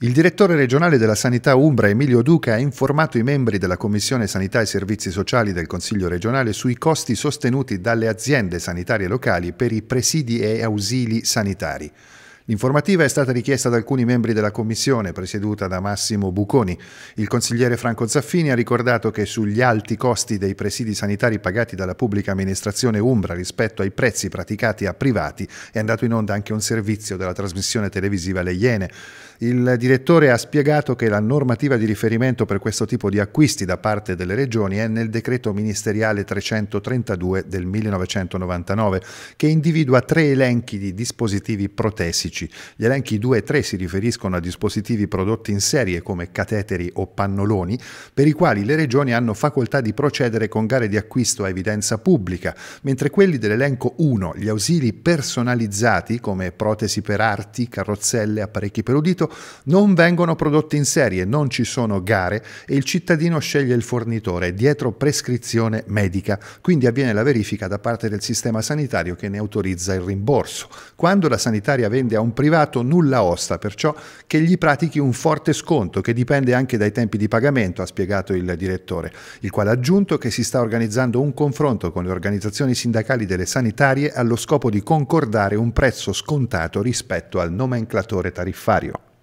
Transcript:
Il direttore regionale della Sanità Umbra, Emilio Duca, ha informato i membri della Commissione Sanità e Servizi Sociali del Consiglio regionale sui costi sostenuti dalle aziende sanitarie locali per i presidi e ausili sanitari. L'informativa è stata richiesta da alcuni membri della commissione, presieduta da Massimo Buconi. Il consigliere Franco Zaffini ha ricordato che sugli alti costi dei presidi sanitari pagati dalla pubblica amministrazione Umbra rispetto ai prezzi praticati a privati è andato in onda anche un servizio della trasmissione televisiva Le Iene. Il direttore ha spiegato che la normativa di riferimento per questo tipo di acquisti da parte delle regioni è nel decreto ministeriale 332 del 1999 che individua tre elenchi di dispositivi protesici medici. Gli elenchi 2 e 3 si riferiscono a dispositivi prodotti in serie come cateteri o pannoloni, per i quali le regioni hanno facoltà di procedere con gare di acquisto a evidenza pubblica, mentre quelli dell'elenco 1, gli ausili personalizzati come protesi per arti, carrozzelle, apparecchi per udito, non vengono prodotti in serie, non ci sono gare e il cittadino sceglie il fornitore dietro prescrizione medica, quindi avviene la verifica da parte del sistema sanitario che ne autorizza il rimborso. Quando la sanitaria vende a un un privato nulla osta, perciò che gli pratichi un forte sconto che dipende anche dai tempi di pagamento, ha spiegato il direttore, il quale ha aggiunto che si sta organizzando un confronto con le organizzazioni sindacali delle sanitarie allo scopo di concordare un prezzo scontato rispetto al nomenclatore tariffario.